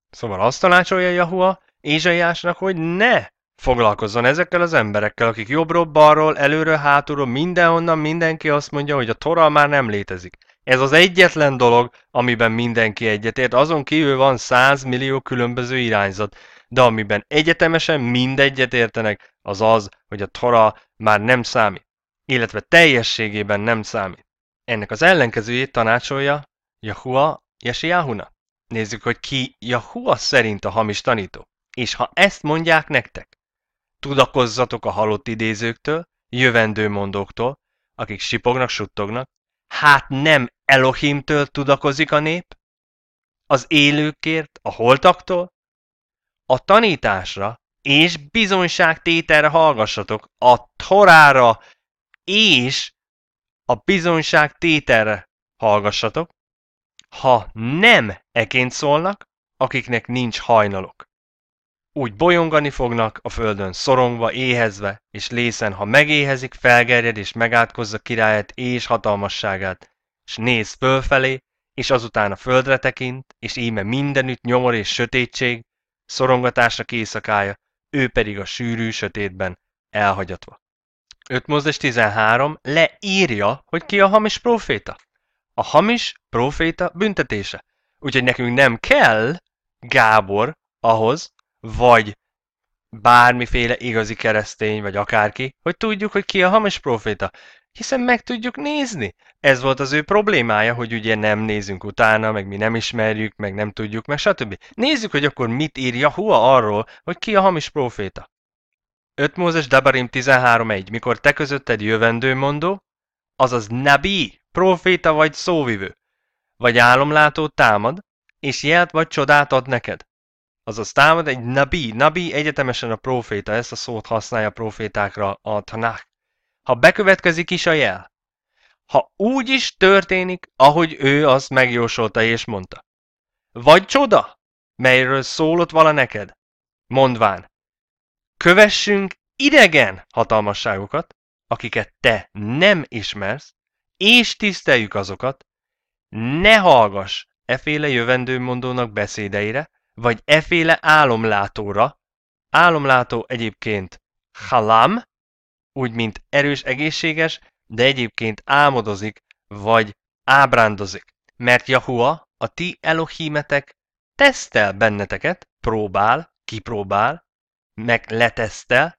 Szóval azt tanácsolja Jahua Ézsaiásnak, hogy ne foglalkozzon ezekkel az emberekkel, akik jobbról, balról, előről, hátulról, mindenhonnan mindenki azt mondja, hogy a Tora már nem létezik. Ez az egyetlen dolog, amiben mindenki egyetért, azon kívül van 100 millió különböző irányzat de amiben egyetemesen mindegyet értenek, az az, hogy a Tora már nem számít, illetve teljességében nem számít. Ennek az ellenkezőjét tanácsolja Jahua Jesiáhuna. Nézzük, hogy ki Jahua szerint a hamis tanító. És ha ezt mondják nektek, tudakozzatok a halott idézőktől, jövendő mondóktól, akik sipognak, suttognak, hát nem Elohimtől tudakozik a nép? Az élőkért, a holtaktól? a tanításra és bizonyságtételre hallgassatok, a torára és a bizonyságtételre hallgassatok, ha nem eként szólnak, akiknek nincs hajnalok. Úgy bolyongani fognak a földön, szorongva, éhezve és lészen, ha megéhezik, felgerjed és megátkozza királyát és hatalmasságát, és néz fölfelé, és azután a földre tekint, és íme mindenütt nyomor és sötétség, szorongatásnak éjszakája, ő pedig a sűrű sötétben elhagyatva. 5 Mózes 13 leírja, hogy ki a hamis proféta. A hamis proféta büntetése. Úgyhogy nekünk nem kell Gábor ahhoz, vagy bármiféle igazi keresztény, vagy akárki, hogy tudjuk, hogy ki a hamis proféta hiszen meg tudjuk nézni. Ez volt az ő problémája, hogy ugye nem nézünk utána, meg mi nem ismerjük, meg nem tudjuk, meg stb. Nézzük, hogy akkor mit ír Jahua arról, hogy ki a hamis proféta. 5 Mózes Dabarim 13.1. Mikor te közötted jövendőmondó, azaz nabi, proféta vagy szóvivő, vagy álomlátó támad, és jelt vagy csodát ad neked. Azaz támad egy nabi, nabi egyetemesen a proféta, ezt a szót használja a profétákra a tanák ha bekövetkezik is a jel. Ha úgy is történik, ahogy ő azt megjósolta és mondta. Vagy csoda, melyről szólott vala neked, mondván. Kövessünk idegen hatalmasságokat, akiket te nem ismersz, és tiszteljük azokat, ne hallgass eféle jövendőmondónak beszédeire, vagy eféle álomlátóra, álomlátó egyébként halam, úgy mint erős, egészséges, de egyébként álmodozik vagy ábrándozik. Mert Jahua, a ti Elohimetek tesztel benneteket, próbál, kipróbál, meg letesztel,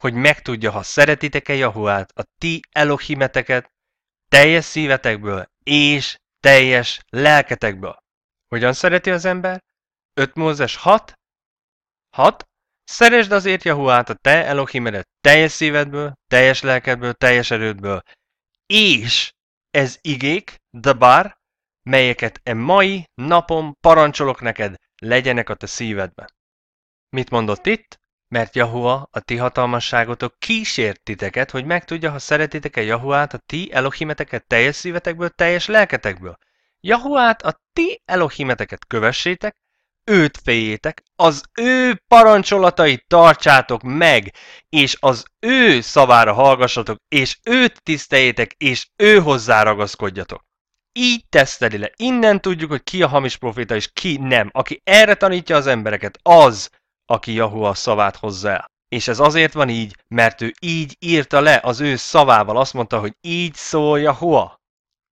hogy megtudja, ha szeretitek-e a ti Elohimeteket, teljes szívetekből és teljes lelketekből. Hogyan szereti az ember? 5 Mózes 6, 6, Szeresd azért Jahuát a te Elohimedet teljes szívedből, teljes lelkedből, teljes erődből. És ez igék, de bár, melyeket e mai napon parancsolok neked, legyenek a te szívedben. Mit mondott itt? Mert Jahua, a ti hatalmasságotok kísért titeket, hogy megtudja, ha szeretitek-e Jahuát, a ti Elohimeteket teljes szívetekből, teljes lelketekből. Jahuát, a ti Elohimeteket kövessétek, őt féljétek, az ő parancsolatait tartsátok meg, és az ő szavára hallgassatok, és őt tiszteljétek, és ő hozzá ragaszkodjatok. Így teszteli le. Innen tudjuk, hogy ki a hamis proféta, és ki nem. Aki erre tanítja az embereket, az, aki Jahua szavát hozza el. És ez azért van így, mert ő így írta le az ő szavával. Azt mondta, hogy így szól Jahua.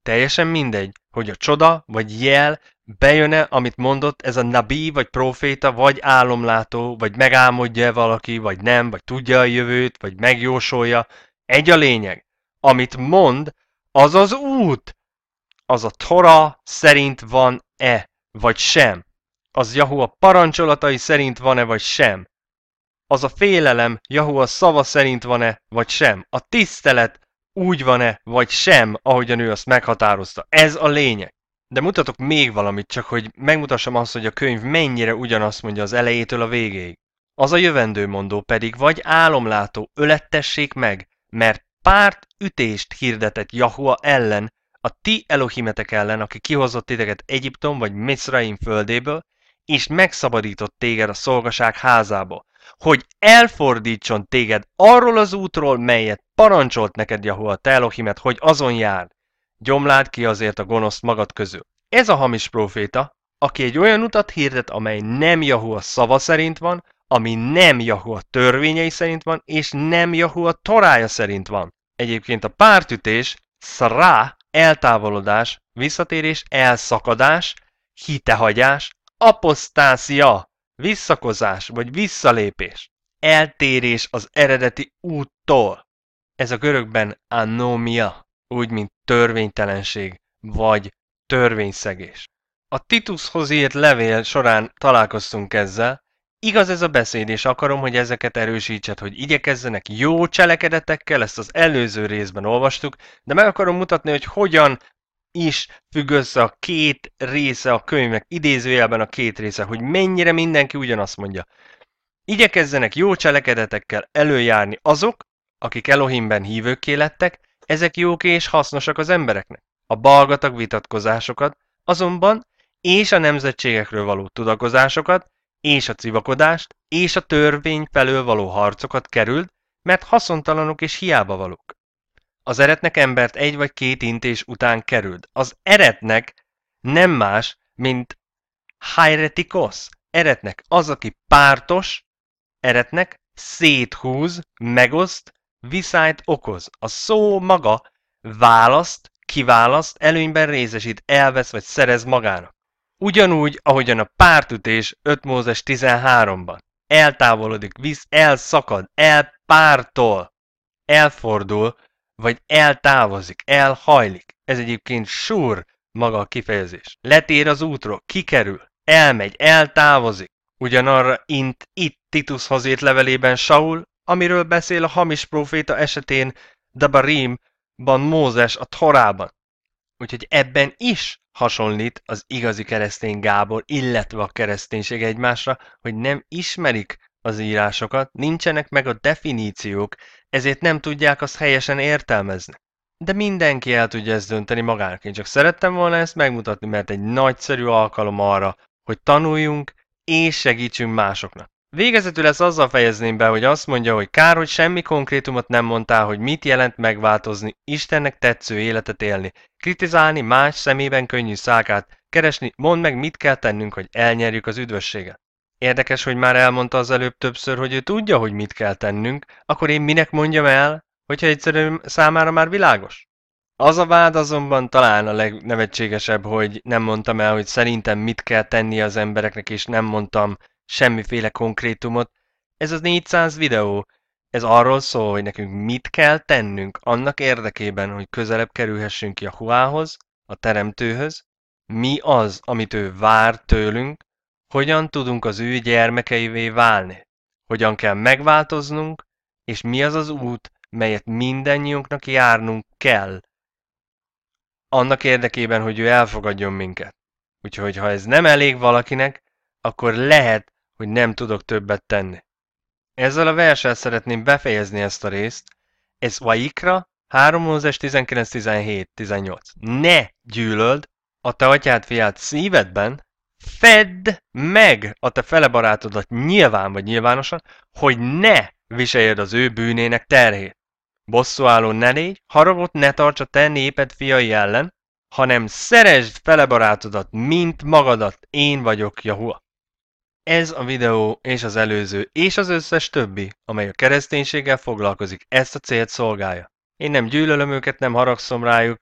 Teljesen mindegy, hogy a csoda vagy jel bejön-e, amit mondott ez a nabi vagy proféta, vagy álomlátó, vagy megálmodja -e valaki, vagy nem, vagy tudja a jövőt, vagy megjósolja. Egy a lényeg. Amit mond, az az út. Az a Tora szerint van-e, vagy sem. Az a parancsolatai szerint van-e, vagy sem. Az a félelem a szava szerint van-e, vagy sem. A tisztelet úgy van-e, vagy sem, ahogyan ő azt meghatározta. Ez a lényeg. De mutatok még valamit, csak hogy megmutassam azt, hogy a könyv mennyire ugyanazt mondja az elejétől a végéig. Az a jövendőmondó pedig vagy álomlátó ölettessék meg, mert párt ütést hirdetett Jahua ellen, a ti Elohimetek ellen, aki kihozott titeket Egyiptom vagy Mitzraim földéből, és megszabadított téged a szolgaság házába hogy elfordítson téged arról az útról, melyet parancsolt neked Jahua te Elohimet, hogy azon jár. Gyomlád ki azért a gonoszt magad közül. Ez a hamis proféta, aki egy olyan utat hirdet, amely nem Jahua szava szerint van, ami nem Jahua törvényei szerint van, és nem Jahua torája szerint van. Egyébként a pártütés, szrá, eltávolodás, visszatérés, elszakadás, hitehagyás, apostázia Visszakozás vagy visszalépés. Eltérés az eredeti úttól. Ez a görögben anómia, úgy mint törvénytelenség vagy törvényszegés. A Titushoz írt levél során találkoztunk ezzel. Igaz ez a beszéd, és akarom, hogy ezeket erősítsed, hogy igyekezzenek jó cselekedetekkel, ezt az előző részben olvastuk, de meg akarom mutatni, hogy hogyan is függ össze a két része a könyvnek, idézőjelben a két része, hogy mennyire mindenki ugyanazt mondja. Igyekezzenek jó cselekedetekkel előjárni azok, akik Elohimben hívőké lettek, ezek jók és hasznosak az embereknek. A balgatag vitatkozásokat azonban, és a nemzetségekről való tudakozásokat, és a civakodást, és a törvény felől való harcokat került, mert haszontalanok és hiába valók az eretnek embert egy vagy két intés után kerüld. Az eretnek nem más, mint hairetikos, eretnek az, aki pártos, eretnek széthúz, megoszt, viszályt okoz. A szó maga választ, kiválaszt, előnyben részesít, elvesz vagy szerez magának. Ugyanúgy, ahogyan a pártütés 5 Mózes 13-ban. Eltávolodik, visz, elszakad, elpártol, elfordul, vagy eltávozik, elhajlik. Ez egyébként sur maga a kifejezés. Letér az útról, kikerül, elmegy, eltávozik. Ugyanarra int itt Titushoz írt levelében Saul, amiről beszél a hamis proféta esetén Dabarimban Mózes a Torában. Úgyhogy ebben is hasonlít az igazi keresztény Gábor, illetve a kereszténység egymásra, hogy nem ismerik az írásokat, nincsenek meg a definíciók, ezért nem tudják azt helyesen értelmezni. De mindenki el tudja ezt dönteni magának. Én csak szerettem volna ezt megmutatni, mert egy nagyszerű alkalom arra, hogy tanuljunk és segítsünk másoknak. Végezetül ezt azzal fejezném be, hogy azt mondja, hogy kár, hogy semmi konkrétumot nem mondtál, hogy mit jelent megváltozni, Istennek tetsző életet élni, kritizálni más szemében könnyű szákát, keresni, mondd meg, mit kell tennünk, hogy elnyerjük az üdvösséget. Érdekes, hogy már elmondta az előbb többször, hogy ő tudja, hogy mit kell tennünk, akkor én minek mondjam el, hogyha egyszerűen számára már világos? Az a vád azonban talán a legnevetségesebb, hogy nem mondtam el, hogy szerintem mit kell tenni az embereknek, és nem mondtam semmiféle konkrétumot. Ez az 400 videó, ez arról szól, hogy nekünk mit kell tennünk annak érdekében, hogy közelebb kerülhessünk a huához, a Teremtőhöz, mi az, amit ő vár tőlünk, hogyan tudunk az ő gyermekeivé válni? Hogyan kell megváltoznunk, és mi az az út, melyet mindannyiunknak járnunk kell, annak érdekében, hogy ő elfogadjon minket. Úgyhogy ha ez nem elég valakinek, akkor lehet, hogy nem tudok többet tenni. Ezzel a verssel szeretném befejezni ezt a részt. Ez Vaikra 3 Mózes 19.17.18. Ne gyűlöld a te atyád fiát szívedben, Fedd meg a te felebarátodat nyilván vagy nyilvánosan, hogy ne viseljed az ő bűnének terhét. Bosszúálló ne légy, haragot ne tarts a te néped fiai ellen, hanem szeresd felebarátodat, mint magadat, én vagyok Jahua. Ez a videó és az előző és az összes többi, amely a kereszténységgel foglalkozik, ezt a célt szolgálja. Én nem gyűlölöm őket, nem haragszom rájuk,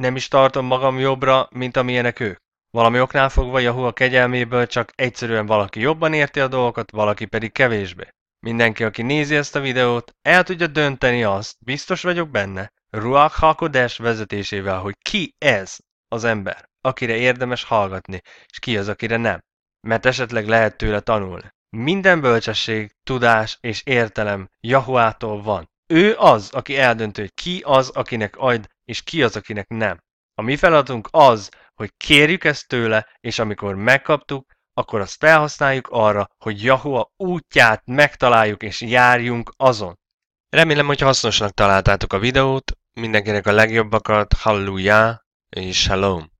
nem is tartom magam jobbra, mint amilyenek ők. Valami oknál fogva Yahoo a kegyelméből csak egyszerűen valaki jobban érti a dolgokat, valaki pedig kevésbé. Mindenki, aki nézi ezt a videót, el tudja dönteni azt, biztos vagyok benne, Ruach Hakodes vezetésével, hogy ki ez az ember, akire érdemes hallgatni, és ki az, akire nem. Mert esetleg lehet tőle tanulni. Minden bölcsesség, tudás és értelem Jahuától van. Ő az, aki eldöntő, hogy ki az, akinek ad, és ki az, akinek nem. A mi feladatunk az, hogy kérjük ezt tőle, és amikor megkaptuk, akkor azt felhasználjuk arra, hogy Jahua útját megtaláljuk és járjunk azon. Remélem, hogy hasznosnak találtátok a videót, mindenkinek a legjobbakat, halleluja és shalom!